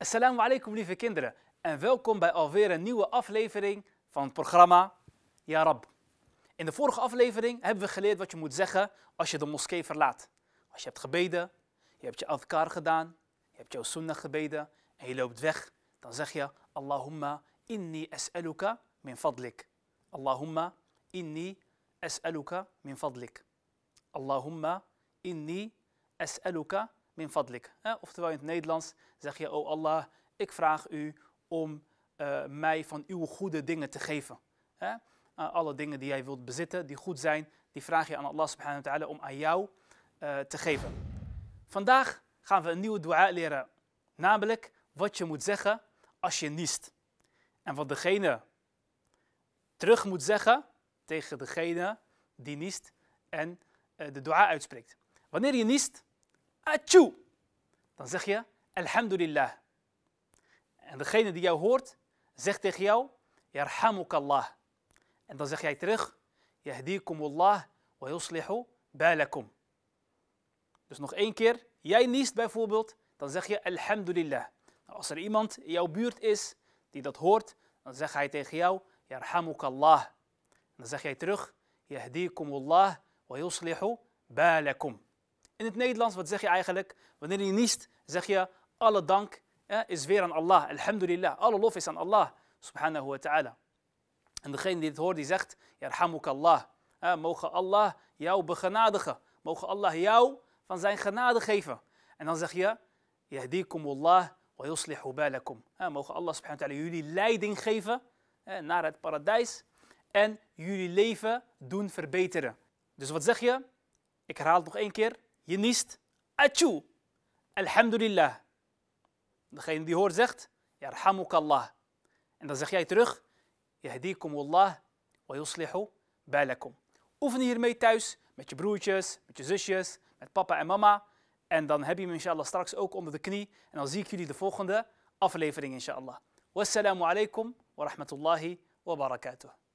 Assalamu alaikum lieve kinderen en welkom bij alweer een nieuwe aflevering van het programma Ya Rab. In de vorige aflevering hebben we geleerd wat je moet zeggen als je de moskee verlaat. Als je hebt gebeden, je hebt je adkar gedaan, je hebt jouw sunnah gebeden en je loopt weg, dan zeg je Allahumma inni as'aluka min fadlik. Allahumma inni as'aluka min fadlik. Allahumma inni as'aluka min fadlik. oftewel in het Nederlands zeg je, O Allah, ik vraag u om eh, mij van uw goede dingen te geven. Eh, alle dingen die jij wilt bezitten, die goed zijn, die vraag je aan Allah subhanahu wa ta'ala om aan jou eh, te geven. Vandaag gaan we een nieuwe dua leren, namelijk wat je moet zeggen als je niest. En wat degene terug moet zeggen tegen degene die niest en de dua uitspreekt. Wanneer je niest, dan zeg je alhamdulillah. En degene die jou hoort, zegt tegen jou, yarhamukallah. En dan zeg jij terug, yahdikumullah wa yuslihu balakum. Dus nog één keer, jij niest bijvoorbeeld, dan zeg je alhamdulillah. Nou, als er iemand in jouw buurt is die dat hoort, dan zegt hij tegen jou, yarhamukallah. En dan zeg jij terug, yahdikumullah wa yuslihu balakum. In het Nederlands, wat zeg je eigenlijk? Wanneer je niest, zeg je alle dank is weer aan Allah. Alhamdulillah, alle lof is aan Allah. Subhanahu wa ta'ala. En degene die dit hoort, die zegt, Yarhamuk Allah. mogen Allah jou begenadigen. Mogen Allah jou van zijn genade geven. En dan zeg je, Yahdikum Allah wa yuslihu balakum. Eh, mogen Allah subhanahu wa ta'ala jullie leiding geven naar het paradijs. En jullie leven doen verbeteren. Dus wat zeg je? Ik herhaal het nog één keer. Je niest Achu Alhamdulillah. Degene die hoort zegt, Yarhamuk Allah. En dan zeg jij terug, Yahdikum Allah wa yuslihu balakum. Oefen hiermee thuis, met je broertjes, met je zusjes, met papa en mama. En dan heb je hem inshallah straks ook onder de knie. En dan zie ik jullie de volgende aflevering inshallah. Wassalamu alaikum wa rahmatullahi wa barakatuh.